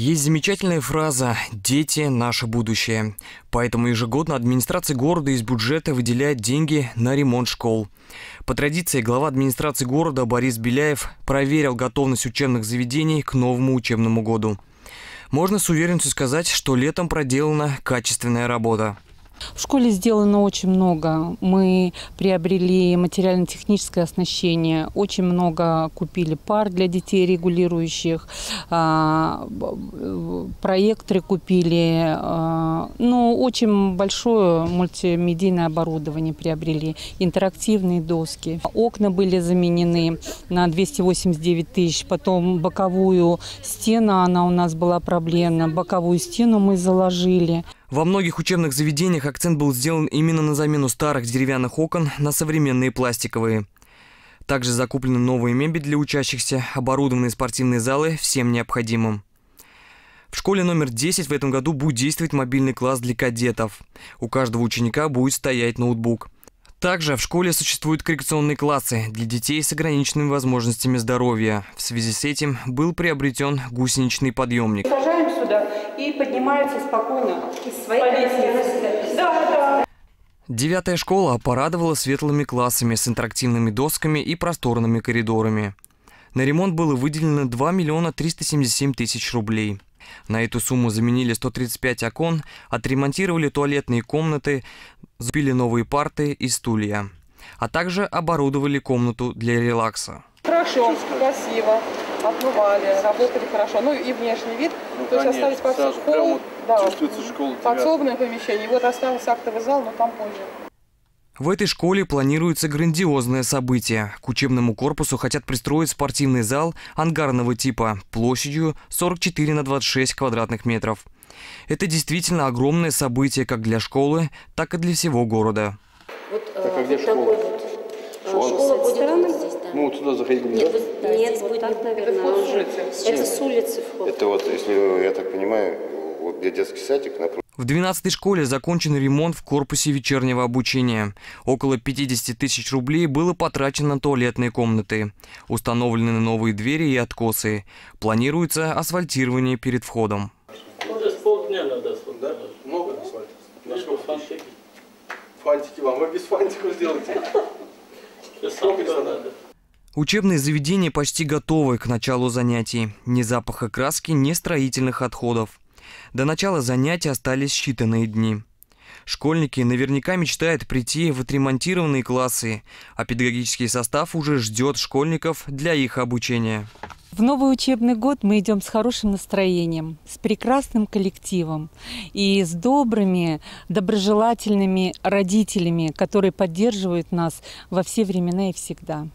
Есть замечательная фраза «Дети – наше будущее». Поэтому ежегодно администрация города из бюджета выделяет деньги на ремонт школ. По традиции глава администрации города Борис Беляев проверил готовность учебных заведений к новому учебному году. Можно с уверенностью сказать, что летом проделана качественная работа. В школе сделано очень много. Мы приобрели материально-техническое оснащение, очень много купили пар для детей регулирующих, а, проекторы купили. А, ну, очень большое мультимедийное оборудование приобрели, интерактивные доски. Окна были заменены на 289 тысяч, потом боковую стену, она у нас была проблемна, боковую стену мы заложили. Во многих учебных заведениях акцент был сделан именно на замену старых деревянных окон на современные пластиковые. Также закуплены новые мебель для учащихся, оборудованные спортивные залы всем необходимым. В школе номер 10 в этом году будет действовать мобильный класс для кадетов. У каждого ученика будет стоять ноутбук. Также в школе существуют коррекционные классы для детей с ограниченными возможностями здоровья. В связи с этим был приобретен гусеничный подъемник. Сажаем сюда и поднимаются спокойно из своей лестницы. Да, да. Девятая школа порадовала светлыми классами с интерактивными досками и просторными коридорами. На ремонт было выделено 2 миллиона 377 тысяч рублей. На эту сумму заменили 135 окон, отремонтировали туалетные комнаты, запили новые парты и стулья. А также оборудовали комнату для релакса. Хорошо, красиво отмывали, работали хорошо. Ну и внешний вид. Ну, То конечно, есть остались под подсол... прямо да, чувствуется школа. Подсобное помещение. И вот остался актовый зал, но там позже. В этой школе планируется грандиозное событие. К учебному корпусу хотят пристроить спортивный зал ангарного типа площадью 44 на 26 квадратных метров. Это действительно огромное событие как для школы, так и для всего города. Вот, так, а э, где школа? Такой вот, э, школа, школа будет да. Ну, вот сюда заходить нельзя? Нет, вы, нет, вот будет, так, наверное, это уже. Это с улицы вход. Это вот, если я так понимаю, вот где детский садик напротив. В 12-й школе закончен ремонт в корпусе вечернего обучения. Около 50 тысяч рублей было потрачено на туалетные комнаты. Установлены новые двери и откосы. Планируется асфальтирование перед входом. Здесь ну, полдня надо асфальт, да? Много асфальта? Ну, Нашел фантики. Фантики вам, вы без фантиков сделаете. Сколько надо? Учебные заведения почти готовы к началу занятий. Ни запаха краски, ни строительных отходов. До начала занятий остались считанные дни. Школьники наверняка мечтают прийти в отремонтированные классы, а педагогический состав уже ждет школьников для их обучения. В новый учебный год мы идем с хорошим настроением, с прекрасным коллективом и с добрыми, доброжелательными родителями, которые поддерживают нас во все времена и всегда.